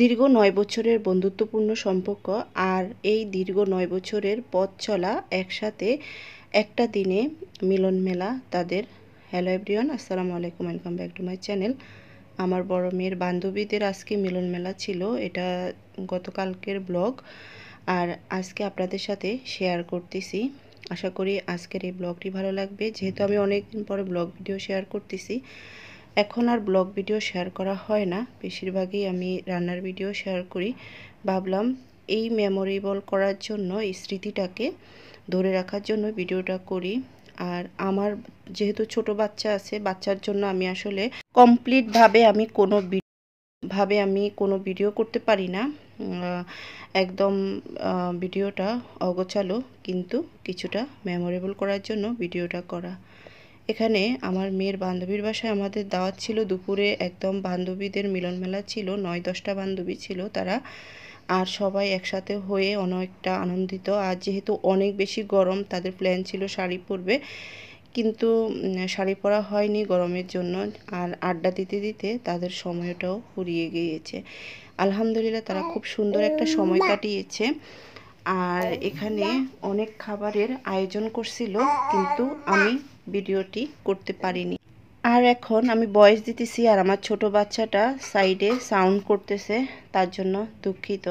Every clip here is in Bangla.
দীর্ঘ নয় বছরের বন্ধুত্বপূর্ণ সম্পর্ক আর এই দীর্ঘ নয় বছরের পথ চলা একসাথে একটা দিনে মিলন মেলা তাদের হ্যালো এভরিওয়ান আসসালামু আলাইকুম welcome back to my channel আমার বড় মেয়ের বান্ধবীদের আজকে মিলন মেলা ছিল এটা গতকালকের ব্লগ আর আজকে আপনাদের সাথে শেয়ার করতেছি আশা করি আজকের এই ব্লগটি ভালো লাগবে যেহেতু আমি অনেকদিন পরে ব্লগ ভিডিও শেয়ার করতেছি এখন আর ব্লগ ভিডিও শেয়ার করা হয় না বেশিরভাগই আমি রান্নার ভিডিও শেয়ার করি ভাবলাম এই মেমোরেবল করার জন্য এই স্মৃতিটাকে ধরে রাখার জন্য ভিডিওটা করি আর আমার যেহেতু ছোট বাচ্চা আছে বাচ্চার জন্য আমি আসলে কমপ্লিটভাবে আমি কোনো ভাবে আমি কোনো ভিডিও করতে পারি না একদম ভিডিওটা অগোছালো কিন্তু কিছুটা মেমোরেবল করার জন্য ভিডিওটা করা এখানে আমার মেয়ের বান্ধবীর বাসায় আমাদের দাওয়াত ছিল দুপুরে একদম বান্ধবীদের মিলনমেলা ছিল নয় দশটা বান্ধবী ছিল তারা আর সবাই একসাথে হয়ে অনেকটা আনন্দিত আর যেহেতু অনেক বেশি গরম তাদের প্ল্যান ছিল শাড়ি পরবে কিন্তু শাড়ি পরা হয়নি গরমের জন্য আর আড্ডা দিতে দিতে তাদের সময়টাও ফুরিয়ে গিয়েছে আলহামদুলিল্লাহ তারা খুব সুন্দর একটা সময় কাটিয়েছে আর এখানে অনেক খাবারের আয়োজন করছিল কিন্তু আমি ভিডিওটি করতে পারিনি আর এখন আমি বয়স দিতেছি আর আমার ছোট বাচ্চাটা সাইডে সাউন্ড করতেছে তার জন্য দুঃখিত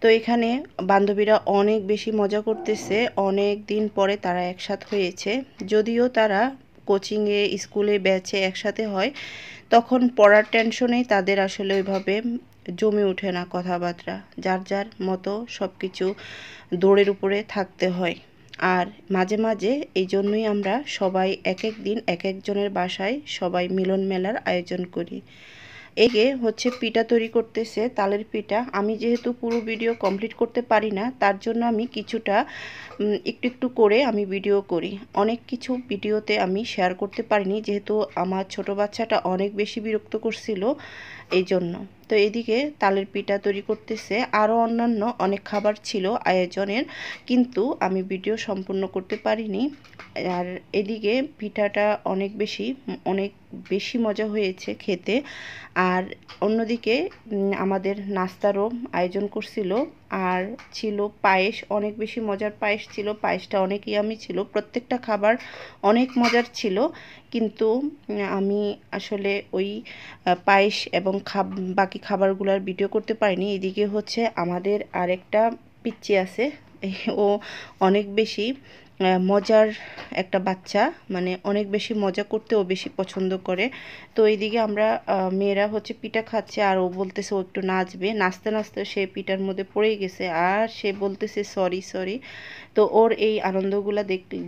তো এখানে বান্ধবীরা অনেক বেশি মজা করতেছে অনেক দিন পরে তারা একসাথ হয়েছে যদিও তারা কোচিংয়ে স্কুলে ব্যাচে একসাথে হয় তখন পড়ার টেনশনেই তাদের আসলে ওইভাবে জমে ওঠে না কথাবার্তা যার যার মতো সব কিছু দৌড়ের উপরে থাকতে হয় আর মাঝে মাঝে এই জন্যই আমরা সবাই এক এক দিন এক একজনের বাসায় সবাই মিলন মেলার আয়োজন করি এগে হচ্ছে পিঠা তৈরি করতেছে তালের পিঠা আমি যেহেতু পুরো ভিডিও কমপ্লিট করতে পারি না তার জন্য আমি কিছুটা একটু একটু করে আমি ভিডিও করি অনেক কিছু ভিডিওতে আমি শেয়ার করতে পারিনি যেহেতু আমার ছোট বাচ্চাটা অনেক বেশি বিরক্ত করছিল এই জন্য তো এদিকে তালের পিঠা তৈরি করতেছে আরও অন্যান্য অনেক খাবার ছিল আয়োজনের কিন্তু আমি ভিডিও সম্পূর্ণ করতে পারিনি আর এদিকে পিঠাটা অনেক বেশি অনেক বেশি মজা হয়েছে খেতে আর অন্যদিকে আমাদের নাস্তারও আয়োজন করছিল আর ছিল পায়েস অনেক বেশি মজার পায়েস ছিল পায়েসটা অনেক ইয়ামি ছিল প্রত্যেকটা খাবার অনেক মজার ছিল কিন্তু আমি আসলে ওই পায়েস এবং খাব বাকি খাবারগুলোর ভিডিও করতে পারিনি এদিকে হচ্ছে আমাদের আরেকটা পিচ্চি আছে ও অনেক বেশি মজার একটা বাচ্চা মানে অনেক বেশি মজা করতে ও বেশি পছন্দ করে তো এইদিকে আমরা মেয়েরা হচ্ছে পিঠা খাচ্ছে আর ও বলতেছে ও একটু নাচবে নাচতে নাচতে সে পিঠার মধ্যে পড়ে গেছে আর সে বলতেছে সরি সরি তো ওর এই আনন্দগুলা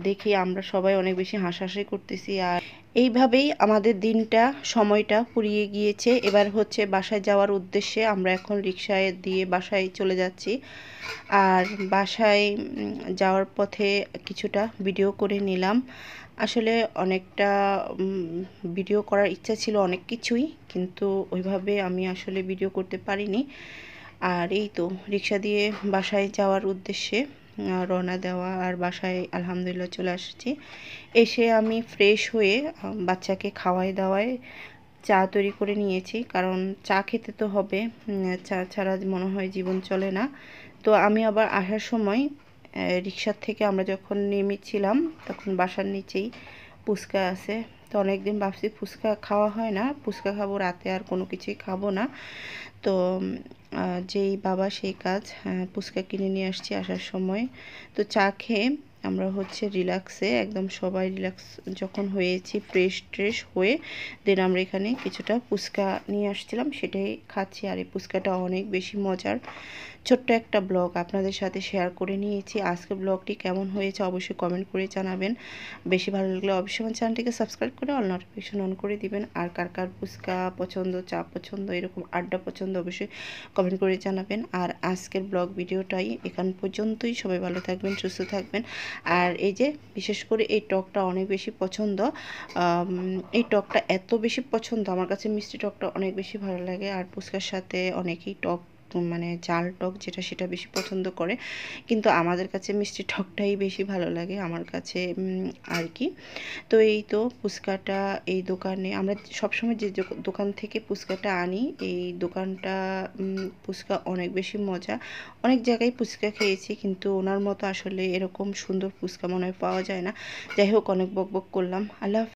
দেখে আমরা সবাই অনেক বেশি হাসাহাসি করতেছি আর এইভাবেই আমাদের দিনটা সময়টা ফুরিয়ে গিয়েছে এবার হচ্ছে বাসায় যাওয়ার উদ্দেশ্যে আমরা এখন রিক্সায় দিয়ে বাসায় চলে যাচ্ছি আর বাসায় যাওয়ার পথে কিছুটা ভিডিও করে নিলাম আসলে অনেকটা ভিডিও করার ইচ্ছা ছিল অনেক কিছুই কিন্তু ওইভাবে আমি আসলে ভিডিও করতে পারিনি আর এই তো রিক্সা দিয়ে বাসায় যাওয়ার উদ্দেশ্যে রওনা দেওয়া আর বাসায় আলহামদুলিল্লাহ চলে আসছি এসে আমি ফ্রেশ হয়ে বাচ্চাকে খাওয়াই দাওয়ায় চা তৈরি করে নিয়েছি কারণ চা খেতে তো হবে চা ছাড়া মনে হয় জীবন চলে না তো আমি আবার আসার সময় রিক্সার থেকে আমরা যখন নেমেছিলাম তখন বাসার নিচেই পুচকা আছে তো অনেকদিন ভাবছি ফুচকা খাওয়া হয় না ফুচকা খাবো রাতে আর কোনো কিছুই খাবো না তো যেই বাবা সেই কাজ ফুচকা কিনে নিয়ে আসছি আসার সময় তো চা খেয়ে আমরা হচ্ছে রিল্যাক্সে একদম সবাই রিল্যাক্স যখন হয়েছি ফ্রেশ ট্রেশ হয়ে দেন আমরা এখানে কিছুটা ফুচকা নিয়ে আসছিলাম সেটাই খাচ্ছি আর এই ফুচকাটা অনেক বেশি মজার ছোট্ট একটা ব্লগ আপনাদের সাথে শেয়ার করে নিয়েছি আজকে ব্লগটি কেমন হয়েছে অবশ্যই কমেন্ট করে জানাবেন বেশি ভালো লাগলে অবশ্যই আমার চ্যানেলটিকে সাবস্ক্রাইব করে অল নোটিফিকেশন অন করে দিবেন আর কার কার ফুচকা পছন্দ চা পছন্দ এরকম আড্ডা পছন্দ অবশ্যই কমেন্ট করে জানাবেন আর আজকের ব্লগ ভিডিওটাই এখান পর্যন্তই সবাই ভালো থাকবেন সুস্থ থাকবেন আর এই যে বিশেষ করে এই টকটা অনেক বেশি পছন্দ এই টকটা এত বেশি পছন্দ আমার কাছে মিষ্টি টকটা অনেক বেশি ভালো লাগে আর ফুচকার সাথে অনেকেই টক মানে চাল টক যেটা সেটা বেশি পছন্দ করে কিন্তু আমাদের কাছে মিষ্টি টকটাই বেশি ভালো লাগে আমার কাছে আর কি তো এই তো ফুচকাটা এই দোকানে আমরা সবসময় যে দোকান থেকে ফুচকাটা আনি এই দোকানটা ফুচকা অনেক বেশি মজা অনেক জায়গায় ফুচকা খেয়েছি কিন্তু ওনার মতো আসলে এরকম সুন্দর ফুচকা মনে হয় পাওয়া যায় না যাই হোক অনেক বকবক করলাম আল্লাহ